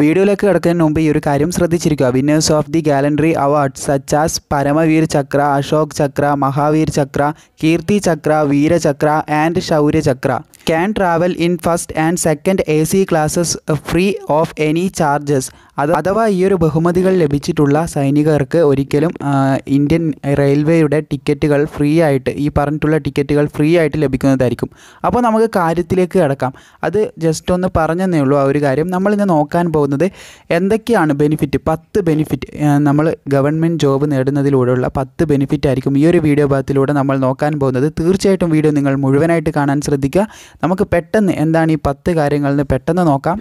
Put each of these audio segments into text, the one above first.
വീഡിയോയിലേക്ക് കിടക്കുന്നതിന് മുമ്പ് ഈ ഒരു കാര്യം ശ്രദ്ധിച്ചിരിക്കുക winners of the ഗാലൻഡറി award such as പരമവീർ Chakra Ashok Chakra Mahavir Chakra Keerthy Chakra വീരചക്ര and Shaurya Chakra can travel in first and second A C classes free of any charges അത് അഥവാ ഈ ഒരു ബഹുമതികൾ ലഭിച്ചിട്ടുള്ള സൈനികർക്ക് ഒരിക്കലും ഇന്ത്യൻ റെയിൽവേയുടെ ടിക്കറ്റുകൾ ഫ്രീ ആയിട്ട് ഈ പറഞ്ഞിട്ടുള്ള ടിക്കറ്റുകൾ ഫ്രീ ആയിട്ട് ലഭിക്കുന്നതായിരിക്കും അപ്പോൾ നമുക്ക് കാര്യത്തിലേക്ക് കിടക്കാം അത് ജസ്റ്റ് ഒന്ന് പറഞ്ഞെന്നേ ഉള്ളൂ ആ ഒരു കാര്യം നമ്മളിന്ന് നോക്കാൻ പോകുന്നത് എന്തൊക്കെയാണ് ബെനിഫിറ്റ് പത്ത് ബെനിഫിറ്റ് നമ്മൾ ഗവൺമെൻറ് ജോബ് നേടുന്നതിലൂടെയുള്ള പത്ത് ബെനിഫിറ്റ് ആയിരിക്കും ഈ ഒരു വീഡിയോ ഭാഗത്തിലൂടെ നമ്മൾ നോക്കാൻ പോകുന്നത് തീർച്ചയായിട്ടും വീഡിയോ നിങ്ങൾ മുഴുവനായിട്ട് കാണാൻ ശ്രദ്ധിക്കുക നമുക്ക് പെട്ടെന്ന് എന്താണ് ഈ പത്ത് കാര്യങ്ങളിൽ നിന്ന് പെട്ടെന്ന് നോക്കാം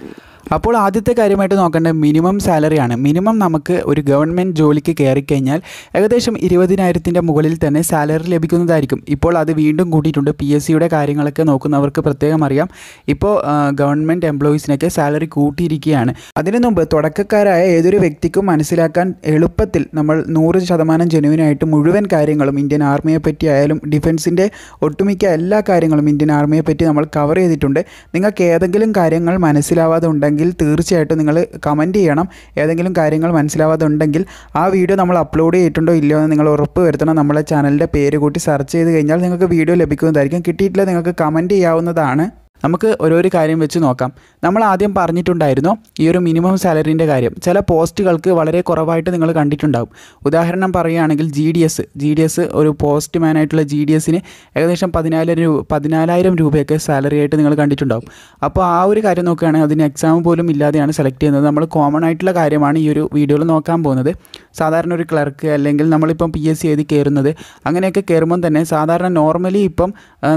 അപ്പോൾ ആദ്യത്തെ കാര്യമായിട്ട് നോക്കേണ്ടത് മിനിമം സാലറിയാണ് മിനിമം നമുക്ക് ഒരു ഗവൺമെൻറ് ജോലിക്ക് കയറിക്കഴിഞ്ഞാൽ ഏകദേശം ഇരുപതിനായിരത്തിൻ്റെ മുകളിൽ തന്നെ സാലറി ലഭിക്കുന്നതായിരിക്കും ഇപ്പോൾ അത് വീണ്ടും കൂട്ടിയിട്ടുണ്ട് പി എസ് സിയുടെ കാര്യങ്ങളൊക്കെ നോക്കുന്നവർക്ക് പ്രത്യേകം അറിയാം ഇപ്പോൾ ഗവൺമെൻറ് എംപ്ലോയീസിനൊക്കെ സാലറി കൂട്ടിയിരിക്കുകയാണ് അതിനു മുമ്പ് തുടക്കക്കാരായ ഏതൊരു വ്യക്തിക്കും മനസ്സിലാക്കാൻ എളുപ്പത്തിൽ നമ്മൾ നൂറ് ശതമാനം ജെനുവിനായിട്ട് മുഴുവൻ കാര്യങ്ങളും ഇന്ത്യൻ ആർമിയെ ആയാലും ഡിഫൻസിൻ്റെ ഒട്ടുമിക്ക എല്ലാ കാര്യങ്ങളും ഇന്ത്യൻ ആർമിയെ പറ്റി നമ്മൾ കവർ ചെയ്തിട്ടുണ്ട് നിങ്ങൾക്ക് ഏതെങ്കിലും കാര്യങ്ങൾ മനസ്സിലാവാതെ ഉണ്ടെങ്കിൽ തീർച്ചയായിട്ടും നിങ്ങൾ കമൻറ്റ് ചെയ്യണം ഏതെങ്കിലും കാര്യങ്ങൾ മനസ്സിലാവാതെ ഉണ്ടെങ്കിൽ ആ വീഡിയോ നമ്മൾ അപ്ലോഡ് ചെയ്തിട്ടുണ്ടോ ഇല്ലയോ എന്ന് നിങ്ങൾ ഉറപ്പ് വരുത്തണം നമ്മളെ ചാനലിൻ്റെ പേര് കൂട്ടി സെർച്ച് ചെയ്ത് കഴിഞ്ഞാൽ നിങ്ങൾക്ക് വീഡിയോ ലഭിക്കുന്നതായിരിക്കും കിട്ടിയിട്ടില്ല നിങ്ങൾക്ക് കമൻറ്റ് ചെയ്യാവുന്നതാണ് നമുക്ക് ഓരോരോ കാര്യം വെച്ച് നോക്കാം നമ്മൾ ആദ്യം പറഞ്ഞിട്ടുണ്ടായിരുന്നു ഈ ഒരു മിനിമം സാലറിൻ്റെ കാര്യം ചില പോസ്റ്റുകൾക്ക് വളരെ കുറവായിട്ട് നിങ്ങൾ കണ്ടിട്ടുണ്ടാകും ഉദാഹരണം പറയുകയാണെങ്കിൽ G D S G D S ഒരു പോസ്റ്റ് മാനായിട്ടുള്ള ജി ഡി എസിന് ഏകദേശം പതിനായിരം രൂപ പതിനാലായിരം രൂപയൊക്കെ സാലറി ആയിട്ട് നിങ്ങൾ കണ്ടിട്ടുണ്ടാകും അപ്പോൾ ആ ഒരു കാര്യം നോക്കുകയാണെങ്കിൽ അതിന് എക്സാം പോലും ഇല്ലാതെയാണ് സെലക്ട് ചെയ്യുന്നത് നമ്മൾ കോമൺ ആയിട്ടുള്ള കാര്യമാണ് ഈ ഒരു വീഡിയോയിൽ നോക്കാൻ പോകുന്നത് സാധാരണ ഒരു ക്ലർക്ക് അല്ലെങ്കിൽ നമ്മളിപ്പം പി എസ് സി എഴുതി കയറുന്നത് അങ്ങനെയൊക്കെ കയറുമ്പം തന്നെ സാധാരണ നോർമലി ഇപ്പം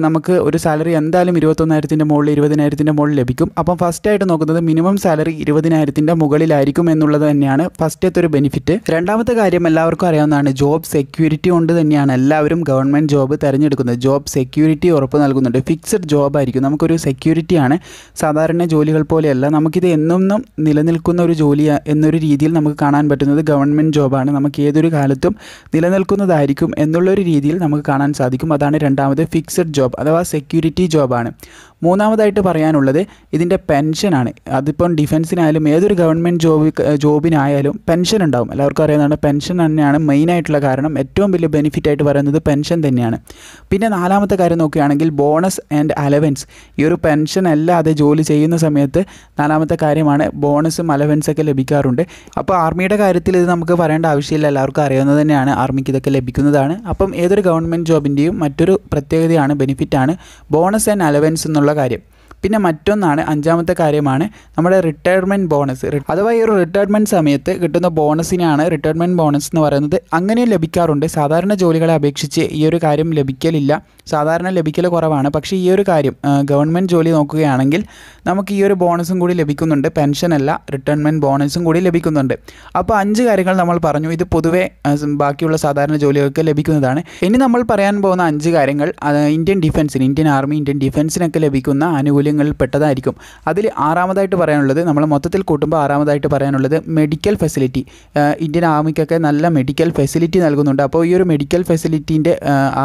നമുക്ക് ഒരു സാലറി എന്തായാലും ഇരുപത്തൊന്നായിരത്തിൻ്റെ മുകളിൽ ഇരുപതിനായിരത്തിൻ്റെ മുകളിൽ ലഭിക്കും അപ്പം ഫസ്റ്റായിട്ട് നോക്കുന്നത് മിനിമം സാലറി ഇരുപതിനായിരത്തിൻ്റെ മുകളിലായിരിക്കും എന്നുള്ളത് തന്നെയാണ് ഫസ്റ്റത്തെ ഒരു ബെനിഫിറ്റ് രണ്ടാമത്തെ കാര്യം എല്ലാവർക്കും അറിയാവുന്നതാണ് ജോബ് സെക്യൂരിറ്റി കൊണ്ട് തന്നെയാണ് എല്ലാവരും ഗവൺമെൻറ് ജോബ് തിരഞ്ഞെടുക്കുന്നത് ജോബ് സെക്യൂരിറ്റി ഉറപ്പ് നൽകുന്നുണ്ട് ഫിക്സഡ് ജോബ് ആയിരിക്കും നമുക്കൊരു സെക്യൂരിറ്റിയാണ് സാധാരണ ജോലികൾ പോലെയല്ല നമുക്കിത് എന്നും നിലനിൽക്കുന്ന ഒരു ജോലി എന്നൊരു രീതിയിൽ നമുക്ക് കാണാൻ പറ്റുന്നത് ഗവൺമെൻറ് ജോബ് സ്വഭാവമാണ് നമുക്ക് ഏതൊരു കാലത്തും നിലനിൽക്കുന്നതായിരിക്കും എന്നുള്ളൊരു രീതിയിൽ നമുക്ക് കാണാൻ സാധിക്കും അതാണ് രണ്ടാമത് ഫിക്സഡ് ജോബ് അഥവാ സെക്യൂരിറ്റി ജോബാണ് മൂന്നാമതായിട്ട് പറയാനുള്ളത് ഇതിൻ്റെ പെൻഷനാണ് അതിപ്പം ഡിഫൻസിനായാലും ഏതൊരു ഗവൺമെൻറ് ജോബ് ജോബിനായാലും പെൻഷൻ ഉണ്ടാവും എല്ലാവർക്കും അറിയുന്നതാണ് പെൻഷൻ തന്നെയാണ് മെയിനായിട്ടുള്ള കാരണം ഏറ്റവും വലിയ ബെനിഫിറ്റ് ആയിട്ട് പറയുന്നത് പെൻഷൻ തന്നെയാണ് പിന്നെ നാലാമത്തെ കാര്യം നോക്കുകയാണെങ്കിൽ ബോണസ് ആൻഡ് അലവൻസ് ഈ ഒരു പെൻഷൻ അല്ലാതെ ജോലി ചെയ്യുന്ന സമയത്ത് നാലാമത്തെ കാര്യമാണ് ബോണസും അലവൻസൊക്കെ ലഭിക്കാറുണ്ട് അപ്പോൾ ആർമിയുടെ കാര്യത്തിൽ ഇത് നമുക്ക് പറയാൻ പറയേണ്ട ആവശ്യമില്ല എല്ലാവർക്കും അറിയുന്നത് തന്നെയാണ് ആർമിക്ക് ഇതൊക്കെ ലഭിക്കുന്നതാണ് അപ്പം ഏതൊരു ഗവൺമെൻറ് ജോബിൻ്റെയും മറ്റൊരു പ്രത്യേകതയാണ് ബെനിഫിറ്റാണ് ബോണസ് ആൻഡ് അലവൻസ് എന്നുള്ള കാര്യം പിന്നെ മറ്റൊന്നാണ് അഞ്ചാമത്തെ കാര്യമാണ് നമ്മുടെ റിട്ടയർമെൻറ്റ് ബോണസ് അഥവാ ഈ ഒരു റിട്ടയർമെൻറ്റ് സമയത്ത് കിട്ടുന്ന ബോണസിനാണ് റിട്ടയർമെൻറ്റ് ബോണസ് എന്ന് പറയുന്നത് അങ്ങനെയും ലഭിക്കാറുണ്ട് സാധാരണ ജോലികളെ അപേക്ഷിച്ച് ഈ ഒരു കാര്യം ലഭിക്കലില്ല സാധാരണ ലഭിക്കൽ കുറവാണ് പക്ഷേ ഈ ഒരു കാര്യം ഗവൺമെൻറ് ജോലി നോക്കുകയാണെങ്കിൽ നമുക്ക് ഈ ഒരു ബോണസും കൂടി ലഭിക്കുന്നുണ്ട് പെൻഷനല്ല റിട്ടയർമെൻറ്റ് ബോണസും കൂടി ലഭിക്കുന്നുണ്ട് അപ്പോൾ അഞ്ച് കാര്യങ്ങൾ നമ്മൾ പറഞ്ഞു ഇത് പൊതുവേ ബാക്കിയുള്ള സാധാരണ ജോലികൾക്ക് ലഭിക്കുന്നതാണ് ഇനി നമ്മൾ പറയാൻ പോകുന്ന അഞ്ച് കാര്യങ്ങൾ ഇന്ത്യൻ ഡിഫൻസിന് ഇന്ത്യൻ ആർമി ഇന്ത്യൻ ഡിഫൻസിനൊക്കെ ലഭിക്കുന്ന ആനുകൂല്യം മൂല്യങ്ങളിൽ പെട്ടതായിരിക്കും അതിൽ ആറാമതായിട്ട് പറയാനുള്ളത് നമ്മൾ മൊത്തത്തിൽ കൂട്ടുമ്പോൾ ആറാമതായിട്ട് പറയാനുള്ളത് മെഡിക്കൽ ഫെസിലിറ്റി ഇന്ത്യൻ ആർമിക്കൊക്കെ നല്ല മെഡിക്കൽ ഫെസിലിറ്റി നൽകുന്നുണ്ട് അപ്പോൾ ഈ ഒരു മെഡിക്കൽ ഫെസിലിറ്റീൻ്റെ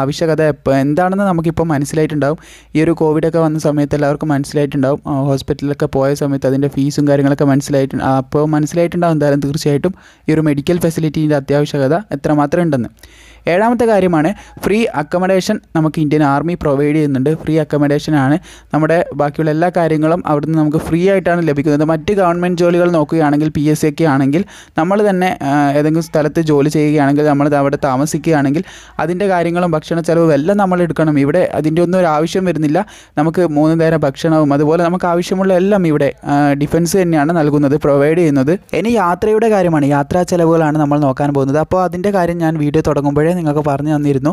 ആവശ്യകത എന്താണെന്ന് നമുക്കിപ്പോൾ മനസ്സിലായിട്ടുണ്ടാവും ഈ ഒരു കോവിഡൊക്കെ വന്ന സമയത്ത് എല്ലാവർക്കും മനസ്സിലായിട്ടുണ്ടാവും ഹോസ്പിറ്റലിലൊക്കെ പോയ സമയത്ത് അതിൻ്റെ ഫീസും കാര്യങ്ങളൊക്കെ മനസ്സിലായിട്ടുണ്ട് അപ്പോൾ മനസ്സിലായിട്ടുണ്ടാവും എന്തായാലും തീർച്ചയായിട്ടും ഈ ഒരു മെഡിക്കൽ ഫെസിലിറ്റീൻ്റെ അത്യാവശ്യകത എത്രമാത്രം ഉണ്ടെന്ന് ഏഴാമത്തെ കാര്യമാണ് ഫ്രീ അക്കമഡേഷൻ നമുക്ക് ഇന്ത്യൻ ആർമി പ്രൊവൈഡ് ചെയ്യുന്നുണ്ട് ഫ്രീ ആണ് നമ്മുടെ ബാക്കിയുള്ള എല്ലാ കാര്യങ്ങളും അവിടുന്ന് നമുക്ക് ഫ്രീ ആയിട്ടാണ് ലഭിക്കുന്നത് മറ്റ് ഗവൺമെൻറ് ജോലികൾ നോക്കുകയാണെങ്കിൽ പി എസ് സി ഒക്കെ ആണെങ്കിൽ നമ്മൾ തന്നെ ഏതെങ്കിലും സ്ഥലത്ത് ജോലി ചെയ്യുകയാണെങ്കിൽ നമ്മൾ അവിടെ താമസിക്കുകയാണെങ്കിൽ അതിൻ്റെ കാര്യങ്ങളും ഭക്ഷണ ചെലവും എല്ലാം നമ്മൾ എടുക്കണം ഇവിടെ അതിൻ്റെ ഒന്നും ഒരു ആവശ്യം വരുന്നില്ല നമുക്ക് മൂന്ന് നേരം ഭക്ഷണവും അതുപോലെ നമുക്ക് ആവശ്യമുള്ള എല്ലാം ഇവിടെ ഡിഫൻസ് തന്നെയാണ് നൽകുന്നത് പ്രൊവൈഡ് ചെയ്യുന്നത് ഇനി യാത്രയുടെ കാര്യമാണ് യാത്രാ ചെലവുകളാണ് നമ്മൾ നോക്കാൻ പോകുന്നത് അപ്പോൾ അതിൻ്റെ കാര്യം ഞാൻ വീഡിയോ തുടങ്ങുമ്പോഴേ നിങ്ങൾക്ക് പറഞ്ഞു തന്നിരുന്നു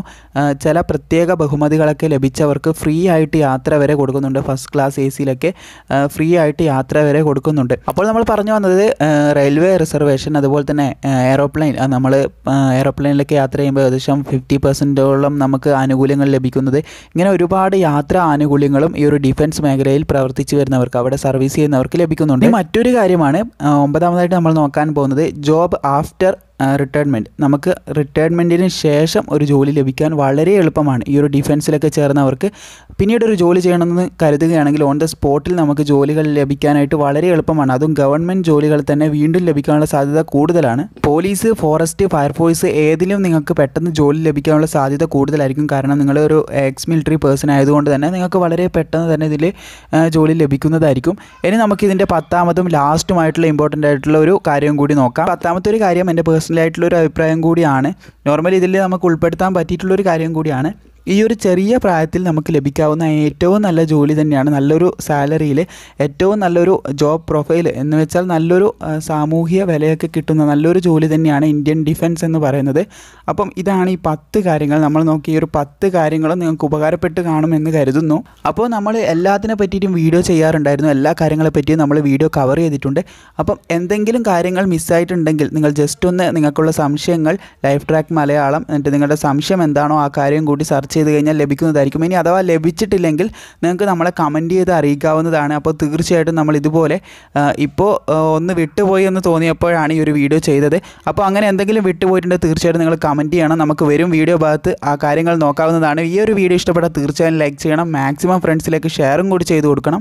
ചില പ്രത്യേക ബഹുമതികളൊക്കെ ലഭിച്ചവർക്ക് ഫ്രീ ആയിട്ട് യാത്ര വരെ കൊടുക്കുന്നുണ്ട് ഫസ്റ്റ് ക്ലാസ് എ സിയിലൊക്കെ ഫ്രീ ആയിട്ട് യാത്ര വരെ കൊടുക്കുന്നുണ്ട് അപ്പോൾ നമ്മൾ പറഞ്ഞു വന്നത് റെയിൽവേ റിസർവേഷൻ അതുപോലെ തന്നെ എയറോപ്ലെയിൻ നമ്മൾ എയറോപ്ലെയിനിലൊക്കെ യാത്ര ചെയ്യുമ്പോൾ ഏകദേശം ഫിഫ്റ്റി പെർസെൻറ്റോളം നമുക്ക് ആനുകൂല്യങ്ങൾ ലഭിക്കുന്നത് ഇങ്ങനെ ഒരുപാട് യാത്രാ ആനുകൂല്യങ്ങളും ഈ ഒരു ഡിഫൻസ് മേഖലയിൽ പ്രവർത്തിച്ചു വരുന്നവർക്ക് അവിടെ സർവീസ് ചെയ്യുന്നവർക്ക് ലഭിക്കുന്നുണ്ട് മറ്റൊരു കാര്യമാണ് ഒമ്പതാമതായിട്ട് നമ്മൾ നോക്കാൻ പോകുന്നത് ജോബ് ആഫ്റ്റർ റിട്ടയർമെൻറ്റ് നമുക്ക് റിട്ടയർമെൻറ്റിന് ശേഷം ഒരു ജോലി ലഭിക്കാൻ വളരെ എളുപ്പമാണ് ഈ ഒരു ഡിഫൻസിലൊക്കെ ചേർന്നവർക്ക് പിന്നീട് ഒരു ജോലി ചെയ്യണമെന്ന് കരുതുകയാണെങ്കിൽ ഓൺ ദ സ്പോട്ടിൽ നമുക്ക് ജോലികൾ ലഭിക്കാനായിട്ട് വളരെ എളുപ്പമാണ് അതും ഗവൺമെൻറ് ജോലികൾ തന്നെ വീണ്ടും ലഭിക്കാനുള്ള സാധ്യത കൂടുതലാണ് പോലീസ് ഫോറസ്റ്റ് ഫയർഫോഴ്സ് ഏതിലും നിങ്ങൾക്ക് പെട്ടെന്ന് ജോലി ലഭിക്കാനുള്ള സാധ്യത കൂടുതലായിരിക്കും കാരണം നിങ്ങൾ ഒരു എക്സ് മിലിറ്ററി പേഴ്സൺ ആയതുകൊണ്ട് തന്നെ നിങ്ങൾക്ക് വളരെ പെട്ടെന്ന് തന്നെ ഇതിൽ ജോലി ലഭിക്കുന്നതായിരിക്കും ഇനി നമുക്ക് ഇതിൻ്റെ പത്താമതും ലാസ്റ്റുമായിട്ടുള്ള ഇമ്പോർട്ടൻ്റ് ആയിട്ടുള്ള ഒരു കാര്യം കൂടി നോക്കാം പത്താമത്തെ ഒരു കാര്യം എൻ്റെ പേഴ്സൺ പേഴ്സണലായിട്ടുള്ളൊരു അഭിപ്രായം കൂടിയാണ് നോർമലി ഇതിൽ നമുക്ക് ഉൾപ്പെടുത്താൻ പറ്റിയിട്ടുള്ളൊരു കാര്യം കൂടിയാണ് ഈ ഒരു ചെറിയ പ്രായത്തിൽ നമുക്ക് ലഭിക്കാവുന്ന ഏറ്റവും നല്ല ജോലി തന്നെയാണ് നല്ലൊരു സാലറിയിൽ ഏറ്റവും നല്ലൊരു ജോബ് പ്രൊഫൈൽ എന്ന് വെച്ചാൽ നല്ലൊരു സാമൂഹിക വിലയൊക്കെ കിട്ടുന്ന നല്ലൊരു ജോലി തന്നെയാണ് ഇന്ത്യൻ ഡിഫൻസ് എന്ന് പറയുന്നത് അപ്പം ഇതാണ് ഈ പത്ത് കാര്യങ്ങൾ നമ്മൾ നോക്കി ഈ ഒരു പത്ത് കാര്യങ്ങളും നിങ്ങൾക്ക് ഉപകാരപ്പെട്ട് കാണുമെന്ന് കരുതുന്നു അപ്പോൾ നമ്മൾ എല്ലാത്തിനെ പറ്റിയിട്ടും വീഡിയോ ചെയ്യാറുണ്ടായിരുന്നു എല്ലാ കാര്യങ്ങളെ പറ്റിയും നമ്മൾ വീഡിയോ കവർ ചെയ്തിട്ടുണ്ട് അപ്പം എന്തെങ്കിലും കാര്യങ്ങൾ മിസ്സായിട്ടുണ്ടെങ്കിൽ നിങ്ങൾ ജസ്റ്റ് ഒന്ന് നിങ്ങൾക്കുള്ള സംശയങ്ങൾ ലൈഫ് ട്രാക്ക് മലയാളം എന്നിട്ട് നിങ്ങളുടെ സംശയം എന്താണോ ആ കാര്യം കൂടി സർച്ച് സെർച്ച് ചെയ്ത് കഴിഞ്ഞാൽ ലഭിക്കുന്നതായിരിക്കും ഇനി അഥവാ ലഭിച്ചിട്ടില്ലെങ്കിൽ നിങ്ങൾക്ക് നമ്മളെ കമൻറ്റ് ചെയ്ത് അറിയിക്കാവുന്നതാണ് അപ്പോൾ തീർച്ചയായിട്ടും നമ്മൾ ഇതുപോലെ ഇപ്പോൾ ഒന്ന് വിട്ടുപോയി എന്ന് തോന്നിയപ്പോഴാണ് ഈ ഒരു വീഡിയോ ചെയ്തത് അപ്പോൾ അങ്ങനെ എന്തെങ്കിലും വിട്ടുപോയിട്ടുണ്ടെങ്കിൽ തീർച്ചയായിട്ടും നിങ്ങൾ കമൻറ്റ് ചെയ്യണം നമുക്ക് വരും വീഡിയോ ഭാഗത്ത് ആ കാര്യങ്ങൾ നോക്കാവുന്നതാണ് ഈ ഒരു വീഡിയോ ഇഷ്ടപ്പെട്ടാൽ തീർച്ചയായും ലൈക്ക് ചെയ്യണം മാക്സിമം ഫ്രണ്ട്സിലേക്ക് ഷെയറും കൂടി ചെയ്ത് കൊടുക്കണം